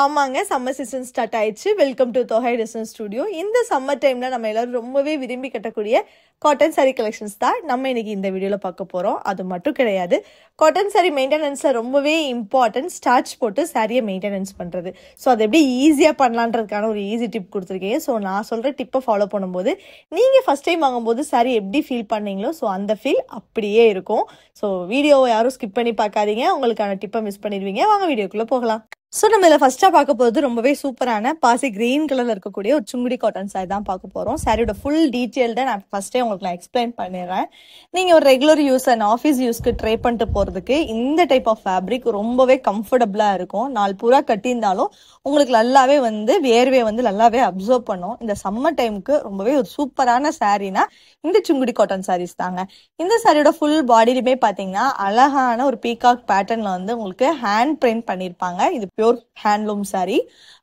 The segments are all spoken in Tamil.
ஆமாங்க சம்மர் சீசன் ஸ்டார்ட் ஆயிடுச்சு welcome to Thogai design studio இந்த சம்மர் டைம்ல நம்ம எல்லாரும் ரொம்பவே விரும்பி கட்டக்கூடிய காட்டன் சாரீ கலெக்ஷன்ஸ் தான் நம்ம இன்றைக்கி இந்த வீடியோவில் பார்க்க போகிறோம் அது மட்டும் கிடையாது காட்டன் சாரீ மெயின்டெனன்ஸில் ரொம்பவே இம்பார்ட்டன்ட் ஸ்டாச் போட்டு சாரியை மெயின்டெனன்ஸ் பண்ணுறது ஸோ அதை எப்படி ஈஸியாக பண்ணலான்றதுக்கான ஒரு ஈஸி டிப் கொடுத்துருக்கீங்க ஸோ நான் சொல்கிற டிப்பை ஃபாலோ பண்ணும்போது நீங்கள் ஃபஸ்ட் டைம் வாங்கும்போது சாரீ எப்படி ஃபீல் பண்ணீங்களோ ஸோ அந்த ஃபீல் அப்படியே இருக்கும் ஸோ வீடியோவை யாரும் ஸ்கிப் பண்ணி பார்க்காதீங்க உங்களுக்கான டிப்பை மிஸ் பண்ணிடுவீங்க வாங்க வீடியோக்குள்ளே போகலாம் ஸோ நம்ம இதில் ஃபர்ஸ்ட்டாக பார்க்க போகிறது ரொம்பவே சூப்பரான பாசி கிரீன் கலரில் இருக்கக்கூடிய ஒரு சுங்குடி காட்டன் சாரி தான் பார்க்க போகிறோம் சாரியோட ஃபுல் டீட்டெயில்டாக நான் ஃபஸ்ட்டே உங்களுக்கு நான் எக்ஸ்பிளைன் பண்ணிடுறேன் நீங்கள் ஒரு ரெகுலர் யூஸ் அண்ட் ஆஃபீஸ் யூஸ்க்கு ட்ரை பண்ணிட்டு போகிறதுக்கு இந்த டைப் ஆஃப் ஃபேப்ரிக் ரொம்பவே கம்ஃபர்டபுளாக இருக்கும் நாலு பூரா கட்டியிருந்தாலும் உங்களுக்கு நல்லாவே வந்து வேர்வே வந்து நல்லாவே அப்சர்வ் பண்ணும் இந்த சம்மர் டைமுக்கு ரொம்பவே ஒரு சூப்பரான சாரீனா இந்த சுங்குடி காட்டன் சாரீஸ் தாங்க இந்த சாரியோட ஃபுல் பாடியிலுமே பார்த்தீங்கன்னா அழகான ஒரு பீகாக் பேட்டர்னில் வந்து உங்களுக்கு ஹேண்ட் பிரிண்ட் பண்ணியிருப்பாங்க இது பியூர் ஹேண்ட்லூம் சாரி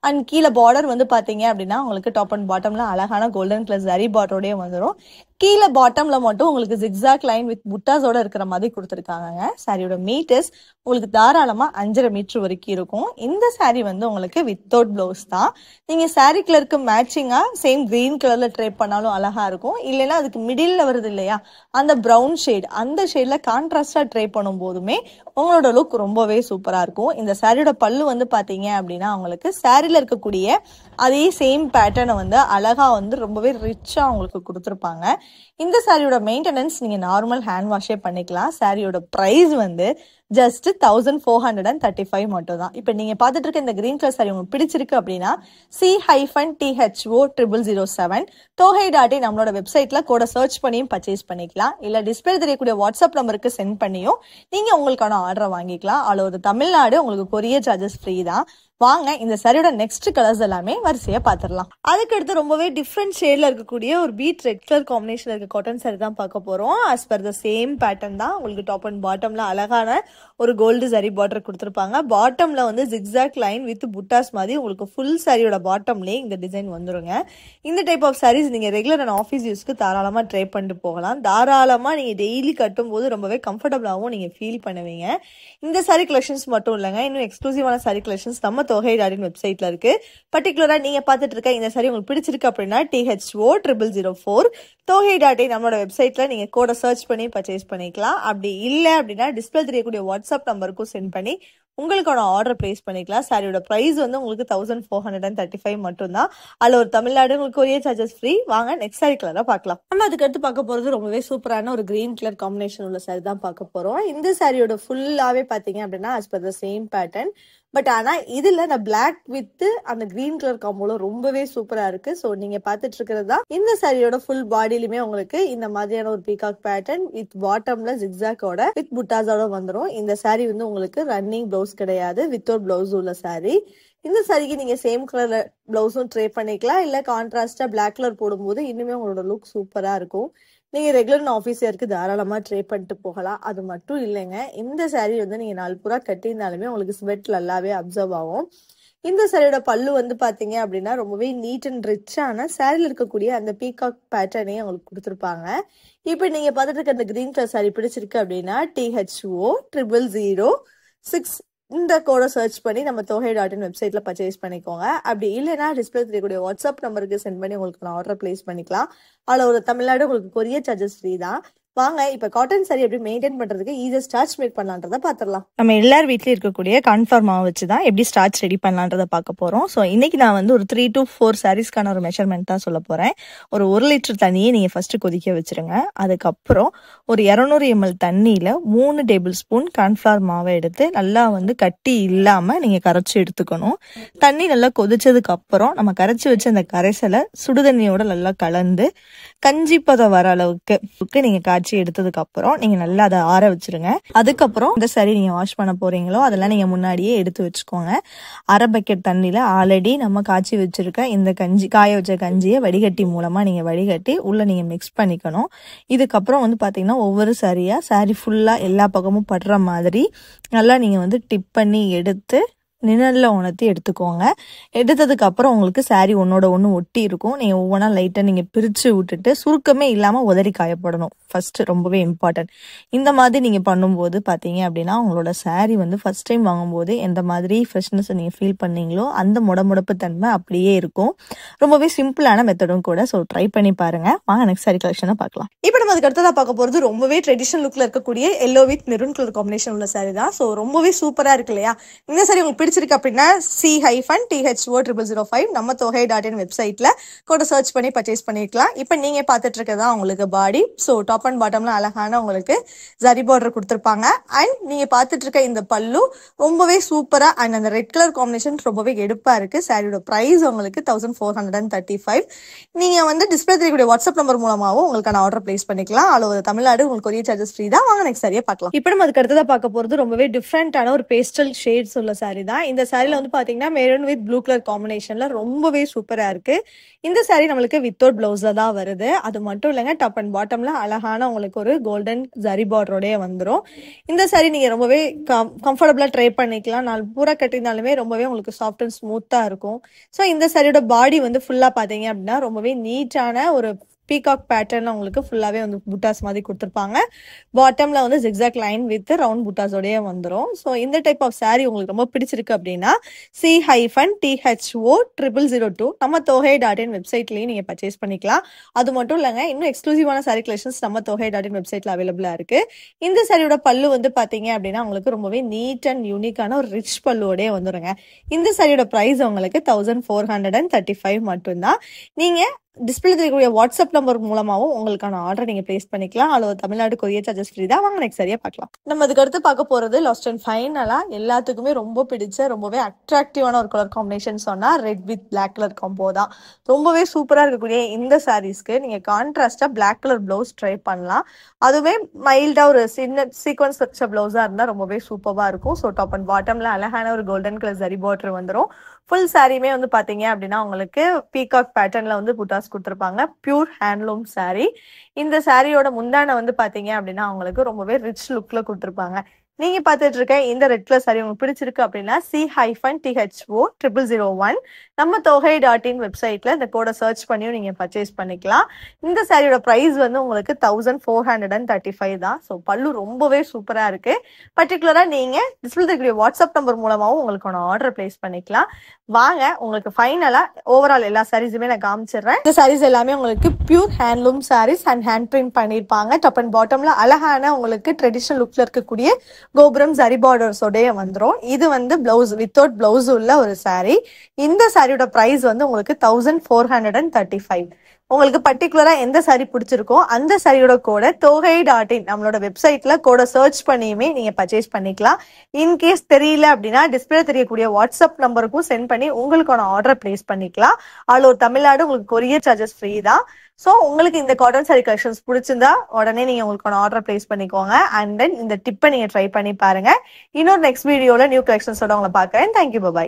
அண்ட் கீழே பார்டர் வந்து பாத்தீங்க அப்படின்னா உங்களுக்கு டாப் அண்ட் பாட்டம்ல அழகான கோல்டன் கலர் சாரி பார்டரோடய வந்துடும் கீழே பாட்டம்ல மட்டும் உங்களுக்கு ஜிக்ஸாக் லைன் வித் புட்டாஸோட இருக்கிற மாதிரி கொடுத்துருக்காங்க சாரியோட மீட்டர்ஸ் உங்களுக்கு தாராளமா அஞ்சரை மீட்ரு வரைக்கும் இருக்கும் இந்த சாரி வந்து உங்களுக்கு வித்தவுட் பிளவுஸ் தான் நீங்க சாரி கலருக்கு மேட்சிங்கா சேம் கிரீன் கலர்ல ட்ரை பண்ணாலும் அழகா இருக்கும் இல்லைன்னா அதுக்கு மிடில் வருது இல்லையா அந்த ப்ரௌன் ஷேட் அந்த ஷேட்ல கான்ட்ராஸ்டா ட்ரை பண்ணும் போதுமே உங்களோட லுக் ரொம்பவே சூப்பரா இருக்கும் இந்த சாரியோட பல்லு வந்து பாத்தீங்க அப்படின்னா உங்களுக்கு சாரில இருக்கக்கூடிய அதே சேம் பேட்டர்னை வந்து அழகா வந்து ரொம்பவே ரிச்சா உங்களுக்கு கொடுத்துருப்பாங்க இந்த சாரியோட மெயின்டெனன்ஸ் நீங்கள் நார்மல் ஹேண்ட் வாஷே பண்ணிக்கலாம் சாரியோட ப்ரைஸ் வந்து just thousand four hundred and thirty five மட்டும் தான் இப்போ நீங்கள் பார்த்துட்டு இருக்க இந்த கிரீன் கலர் சாரி உங்களுக்கு பிடிச்சிருக்கு அப்படின்னா C hyphen DHO triple zero seven Thogai dot in நம்மளோட வெப்சைட்டில் கூட சர்ச் பண்ணியும் பர்ச்சேஸ் பண்ணிக்கலாம் இல்லை டிஸ்பிளே தெரியக்கூடிய வாட்ஸ்அப் நம்பருக்கு சென்ட் பண்ணியும் நீங்கள் உங்களுக்கான ஆர்டரை வாங்கிக்கலாம் அதில் ஒரு தமிழ்நாடு உங்களுக்கு கொரியர் சார்ஜஸ் ஃப்ரீ தான் வாங்க இந்த சரியோட நெக்ஸ்ட் கலர்ஸ் எல்லாமே வரிசையா பாத்திரலாம் அதுக்கடுத்து ரொம்பவே டிஃப்ரெண்ட் ஷேட்ல இருக்கக்கூடிய ஒரு பீட் ரெட் கலர் காம்பினேஷன் இருக்க காட்டன் சாரி தான் பார்க்க போறோம் as per the same pattern தான் உங்களுக்கு டாப் அண்ட் பாட்டம்ல அழகான ஒரு கோல்டு சரி பார்டர் கொடுத்துருப்பாங்க பாட்டமில் வந்து ஜிக்ஸாக் லைன் வித் புட்டாஸ் மாதிரி உங்களுக்கு ஃபுல் சாரியோட பாட்டம்லேயே இந்த டிசைன் வந்துருங்க இந்த டைப் ஆஃப் சாரீஸ் நீங்கள் ரெகுலர் அண்ட் ஆஃபீஸ் யூஸ்க்கு தாராளமாக ட்ரை பண்ணிட்டு போகலாம் தாராளமாக நீங்கள் டெய்லி கட்டும் போது ரொம்பவே கம்ஃபர்டபுளாகவும் நீங்கள் ஃபீல் பண்ணுவீங்க இந்த சாரி கலெக்ஷன்ஸ் மட்டும் இல்லைங்க இன்னும் எக்ஸ்க்ளூசிவான சாரி கலெக்ஷன்ஸ் நம்ம தொகை டாடின் வெப்சைட்டில் இருக்குது பர்டிகுலராக நீங்கள் பார்த்துட்டு இருக்க இந்த சாரி உங்களுக்கு பிடிச்சிருக்கு அப்படின்னா DHO triple zero four Thogai dot in நம்மளோட வெப்சைட்டில் நீங்கள் கூட சர்ச் பண்ணி பர்ச்சேஸ் பண்ணிக்கலாம் அப்படி இல்லை அப்படின்னா டிஸ்பிளே தெரியக்கூடிய வாட்ஸ்அப் நம்பருக்கும் சென்ட் பண்ணி உங்களுக்கான ஆர்டர் பிளேஸ் பண்ணிக்கலாம் சாரியோட ப்ரைஸ் வந்து உங்களுக்கு thousand four hundred and thirty five மட்டும் தான் அதில் ஒரு தமிழ்நாடு உங்களுக்கு கொரியர் சார்ஜஸ் ஃப்ரீ வாங்க நெக்ஸ்ட் சாரி கலராக பார்க்கலாம் நம்ம அதுக்கடுத்து பார்க்க போகிறது ரொம்பவே சூப்பரான ஒரு கிரீன் கலர் காம்பினேஷன் உள்ள சாரி தான் பார்க்க போகிறோம் இந்த சாரியோட ஃபுல்லாகவே பார்த்தீங்க அப்படின்னா as per the same pattern but ஆனா இதுல நான் பிளாக் வித் அந்த கிரீன் கலர் காம்போல ரொம்பவே சூப்பரா இருக்கு ஸோ நீங்க பாத்துட்டு இருக்கிறது தான் இந்த சாரியோட ஃபுல் பாடியிலுமே உங்களுக்கு இந்த மாதிரியான ஒரு பீகாக் பேட்டர்ன் வித் பாட்டம்ல ஜிக்ஸாக்கோட வித் புட்டாஸோட வந்துடும் இந்த சாரி வந்து உங்களுக்கு ரன்னிங் பிளவுஸ் கிடையாது வித்தவுட் பிளவுஸ் உள்ள சாரி இந்த சரிக்கு நீங்க சேம் கலர்ல பிளவுஸும் ட்ரே பண்ணிக்கலாம் இல்ல கான்ட்ராஸ்டா பிளாக் கலர் போடும்போது இன்னுமே உங்களோட லுக் சூப்பரா இருக்கும் நீங்க ரெகுலர் ஆஃபீஸ் இருக்கு தாராளமா ட்ரே பண்ணிட்டு போகலாம் அது மட்டும் இல்லைங்க இந்த சாரி வந்து நீங்க நாலு புறா கட்டியிருந்தாலுமே உங்களுக்கு ஸ்வெட் நல்லாவே அப்சர்வ் ஆகும் இந்த சாரியோட பல்லு வந்து பாத்தீங்க அப்படின்னா ரொம்பவே நீட் அண்ட் ரிச்சான சாரியில் இருக்கக்கூடிய அந்த பீகாக் பேட்டர்னையும் அவங்களுக்கு கொடுத்துருப்பாங்க இப்போ நீங்க பார்த்துட்டு இருக்க அந்த கிரீன் கலர் சாரி பிடிச்சிருக்கு அப்படின்னா டிஹெச்ஓ ட்ரிபிள் ஜீரோ சிக்ஸ் இந்த கோடை சர்ச் பண்ணி நம்ம தொகை டாட் இன் வெப்சைட்ல பர்ச்சேஸ் பண்ணிக்கோங்க அப்படி இல்லைன்னா டிஸ்பிளே தெரியக்கூடிய வாட்ஸ்அப் நம்பருக்கு சென்ட் பண்ணி உங்களுக்கு நான் ஆர்டர் பிளேஸ் பண்ணிக்கலாம் அதில் ஒரு தமிழ்நாடு உங்களுக்கு கொரியர் சார்ஜஸ் ஃப்ரீ தான் வாங்க இப்ப காட்டன் சாரி எப்படி மெயின்டைன் பண்றதுக்கு ஈஸியா ஸ்டார்ச் மேக் பண்ணலான்றத பாத்திரலாம் நம்ம எல்லார் வீட்லயும் இருக்கக்கூடிய கான்ஃபார்ம் மாவு வச்சு தான் எப்படி ஸ்டார்ச் ரெடி பண்ணலான்றத பார்க்க போறோம் ஸோ இன்னைக்கு நான் வந்து ஒரு த்ரீ டு ஃபோர் சாரீஸ்க்கான ஒரு மெஷர்மெண்ட் தான் சொல்ல போறேன் ஒரு ஒரு லிட்டர் தண்ணியை நீங்க ஃபர்ஸ்ட் கொதிக்க வச்சிருங்க அதுக்கப்புறம் ஒரு இரநூறு எம்எல் தண்ணியில மூணு டேபிள் ஸ்பூன் கான்ஃபிளார் மாவை எடுத்து நல்லா வந்து கட்டி இல்லாம நீங்க கரைச்சி எடுத்துக்கணும் தண்ணி நல்லா கொதிச்சதுக்கு அப்புறம் நம்ம கரைச்சி வச்ச அந்த கரைசலை சுடுதண்ணியோட நல்லா கலந்து கஞ்சி பதம் வர அளவுக்கு நீங்க காய்ச்சி எடுத்ததுக்கு அப்புறம் நீங்க நல்லா அதை ஆற வச்சிருங்க அதுக்கப்புறம் இந்த சரி நீங்க வாஷ் பண்ண போறீங்களோ அதெல்லாம் நீங்க முன்னாடியே எடுத்து வச்சுக்கோங்க அரை பக்கெட் தண்ணியில ஆல்ரெடி நம்ம காய்ச்சி வச்சிருக்க இந்த கஞ்சி காய வச்ச கஞ்சியை வடிகட்டி மூலமா நீங்க வடிகட்டி உள்ள நீங்க மிக்ஸ் பண்ணிக்கணும் இதுக்கப்புறம் வந்து பாத்தீங்கன்னா ஒவ்வொரு சரியா சாரி ஃபுல்லா எல்லா பக்கமும் படுற மாதிரி நல்லா நீங்க வந்து டிப் பண்ணி எடுத்து நிழலில் உணர்த்தி எடுத்துக்கோங்க எடுத்ததுக்கு அப்புறம் உங்களுக்கு சாரி ஒன்னோட ஒன்று ஒட்டி இருக்கும் நீங்கள் ஒவ்வொன்றா லைட்டாக நீங்கள் பிரித்து விட்டுட்டு சுருக்கமே இல்லாமல் உதறி காயப்படணும் ஃபஸ்ட்டு ரொம்பவே இம்பார்ட்டன்ட் இந்த மாதிரி நீங்கள் பண்ணும்போது பார்த்தீங்க அப்படின்னா உங்களோட சாரி வந்து ஃபஸ்ட் டைம் வாங்கும்போது எந்த மாதிரி ஃப்ரெஷ்னஸ் நீங்கள் ஃபீல் பண்ணீங்களோ அந்த முடமுடப்பு தன்மை அப்படியே இருக்கும் ரொம்பவே சிம்பிளான மெத்தடும் கூட ஸோ ட்ரை பண்ணி பாருங்கள் வாங்க நெக்ஸ்ட் சாரி கலெக்ஷனை பார்க்கலாம் இப்போ நம்ம அதுக்கு அடுத்ததாக பார்க்க போகிறது ரொம்பவே ட்ரெடிஷனல் லுக்கில் இருக்கக்கூடிய yellow with maroon colour combination உள்ள சாரி தான் ஸோ ரொம்பவே சூப்பராக இருக்கு இல்லையா இந்த சாரி உங்களுக்கு பிடிச்சிருக்கு அப்படின்னா C hyphen DHO triple zero five நம்ம தொகை டாட் இன் வெப்சைட்டில் கூட சர்ச் பண்ணி பர்ச்சேஸ் பண்ணிக்கலாம் இப்போ நீங்கள் பார்த்துட்டு இருக்கதான் உங்களுக்கு பாடி ஸோ டாப் அண்ட் பாட்டம்லாம் அழகான உங்களுக்கு ஜரி பார்டர் கொடுத்துருப்பாங்க அண்ட் நீங்கள் பார்த்துட்டு இருக்க இந்த பல்லு ரொம்பவே சூப்பராக அண்ட் அந்த ரெட் கலர் காம்பினேஷன் ரொம்பவே எடுப்பாக இருக்குது சாரியோட ப்ரைஸ் உங்களுக்கு thousand four hundred and thirty five நீங்கள் வந்து டிஸ்பிளே தெரியக்கூடிய வாட்ஸ்அப் நம்பர் மூலமாகவும் உங்களுக்கான ஆர்டர் பிளேஸ் பண்ணிக்கலாம் அளவு தமிழ்நாடு உங்களுக்கு கொரியர் சார்ஜஸ் ஃப்ரீ தான் வாங்க நெக்ஸ்ட் சாரியை பார்க்கலாம் இப்போ நம்ம அதுக்கு அடுத்ததாக பார்க்க போகிறது ரொம்பவே டிஃப்ரெண்ட்டான ஒரு பேஸ்டல் ஷேட்ஸ் உள்ள சாரி தான் இந்த சாரியில் வந்து பார்த்தீங்கன்னா மெரூன் வித் ப்ளூ கலர் காம்பினேஷனில் ரொம்பவே சூப்பராக இருக்குது இந்த சாரி நம்மளுக்கு வித்தவுட் ப்ளவுஸில் தான் வருது அது மட்டும் இல்லைங்க டப் அண்ட் பாட்டமில் அழகான உங்களுக்கு ஒரு கோல்டன் ஜரி பார்டரோடய வந்துடும் இந்த சாரி நீங்கள் ரொம்பவே கம் கம்ஃபர்டபுளாக ட்ரை பண்ணிக்கலாம் நான் பூரா கட்டியிருந்தாலுமே ரொம்பவே உங்களுக்கு சாஃப்ட் அண்ட் ஸ்மூத்தாக இருக்கும் ஸோ இந்த சாரியோட பாடி வந்து ஃபுல்லாக பார்த்தீங்க அப்படின்னா ரொம்பவே நீட்டான ஒரு பீகாக் பேட்டர்னில் உங்களுக்கு ஃபுல்லாகவே வந்து புட்டாஸ் மாதிரி கொடுத்துருப்பாங்க பாட்டமில் வந்து ஜிக்ஸாக் லைன் வித் ரவுண்ட் புட்டாஸோடய வந்துடும் ஸோ இந்த டைப் ஆஃப் சாரீ உங்களுக்கு ரொம்ப பிடிச்சிருக்கு அப்படின்னா C hyphen DHO triple zero two நம்ம தொகை டாட் இன் வெப்சைட்லேயும் நீங்கள் பர்ச்சேஸ் பண்ணிக்கலாம் அது மட்டும் இல்லைங்க இன்னும் எக்ஸ்க்ளூசிவான சாரி கலெக்ஷன்ஸ் நம்ம தொகை டாட் இன் வெப்சைட்டில் அவைலபிளாக இருக்குது இந்த சாரியோட பல்லு வந்து பார்த்தீங்க அப்படின்னா உங்களுக்கு ரொம்பவே நீட் அண்ட் யூனிக்கான ஒரு ரிச் பல்லுவோடய வந்துருங்க இந்த சாரியோட ப்ரைஸ் உங்களுக்கு thousand four hundred and thirty five மட்டும்தான் நீங்கள் டிஸ்பிளே தெரியக்கூடிய வாட்ஸ்அப் நம்பர் மூலமாகவும் உங்களுக்கான ஆர்டரை நீங்கள் பிளேஸ் பண்ணிக்கலாம் அல்லது தமிழ்நாடு கொரியர் சார்ஜஸ் ஃப்ரீ தான் வாங்க நெக்ஸ்ட் சரியாக பார்க்கலாம் நம்ம அதுக்கடுத்து அடுத்து பார்க்க போகிறது லாஸ்ட் அண்ட் ஃபைனலாக எல்லாத்துக்குமே ரொம்ப பிடிச்ச ரொம்பவே அட்ராக்டிவான ஒரு கலர் காம்பினேஷன் சொன்னால் red with black colour combo தான் ரொம்பவே சூப்பராக இருக்கக்கூடிய இந்த சாரீஸ்க்கு நீங்கள் கான்ட்ராஸ்டாக பிளாக் கலர் ப்ளவுஸ் ட்ரை பண்ணலாம் அதுவே மைல்டாக ஒரு சின்ன சீக்வன்ஸ் வச்ச ப்ளவுஸாக இருந்தால் ரொம்பவே சூப்பராக இருக்கும் ஸோ டாப் அண்ட் பாட்டமில் அழகான ஒரு கோல்டன் கலர் ஜரி பார்டர் வந்துடும் ஃபுல் சாரியுமே வந்து பார்த்தீங்க அப்படின்னா உங்களுக்கு பீகாக் பேட்டர்னில் வந்து புட்டாஸ் கொடுத்துருப்பாங்க பியூர் ஹேண்ட்லூம் சாரீ இந்த சாரியோட முந்தான வந்து பார்த்தீங்க அப்படின்னா அவங்களுக்கு ரொம்பவே ரிச் லுக்கில் கொடுத்துருப்பாங்க நீங்க பாத்துட்டு இருக்க இந்த ரெட் கலர் சாரி உங்களுக்கு பிடிச்சிருக்கு அப்படின்னா C hyphen DHO triple zero one நம்ம தொகை டாட் இன் வெப்சைட்ல இந்த கோடை சர்ச் பண்ணியும் நீங்க பர்ச்சேஸ் பண்ணிக்கலாம் இந்த சாரியோட ப்ரைஸ் வந்து உங்களுக்கு thousand four hundred and thirty five தான் ஸோ பல்லு ரொம்பவே சூப்பரா இருக்கு பர்டிகுலரா நீங்க டிஸ்பிள் வாட்ஸ்அப் நம்பர் மூலமாகவும் உங்களுக்கு ஒன்று ஆர்டர் பிளேஸ் பண்ணிக்கலாம் வாங்க உங்களுக்கு ஃபைனலா ஓவரால் எல்லா சாரீஸுமே நான் காமிச்சிடுறேன் இந்த சாரீஸ் எல்லாமே உங்களுக்கு pure handloom saris and hand print பண்ணியிருப்பாங்க டப் அண்ட் பாட்டம்ல அழகான உங்களுக்கு ட்ரெடிஷனல் லுக்ல இருக்கக்கூடிய கோபுரம் சரி பார்டர்ஸோடய வந்துடும் இது வந்து பிளவுஸ் வித்தவுட் பிளவுஸ் உள்ள ஒரு சாரி இந்த சாரியோட ப்ரைஸ் வந்து உங்களுக்கு thousand four hundred and thirty five உங்களுக்கு பர்டிகுலரா எந்த சாரி பிடிச்சிருக்கோ அந்த சாரியோட கோடை தோகை டாட் இன் நம்மளோட வெப்சைட்ல கோடை சர்ச் பண்ணியுமே நீங்க பர்ச்சேஸ் பண்ணிக்கலாம் இன்கேஸ் தெரியல அப்படின்னா டிஸ்பிளே தெரியக்கூடிய வாட்ஸ்அப் நம்பருக்கும் சென்ட் பண்ணி உங்களுக்கான ஆர்டர் பிளேஸ் பண்ணிக்கலாம் ஆல் ஒரு தமிழ்நாடு உங்களுக்கு கொரியர் சார்ஜஸ் ஃப்ரீ தான் ஸோ உங்களுக்கு இந்த காட்டன் சாரி கலெக்ஷன்ஸ் பிடிச்சிருந்தா உடனே நீங்க உங்களுக்கான ஆர்டர் பிளேஸ் பண்ணிக்கோங்க அண்ட் தென் இந்த டிப்பை நீங்க ட்ரை பண்ணி பாருங்க இன்னொரு நெக்ஸ்ட் வீடியோல நியூ கலெக்ஷன்ஸோட உங்களை பாக்குறேன் தேங்க்யூ பாய்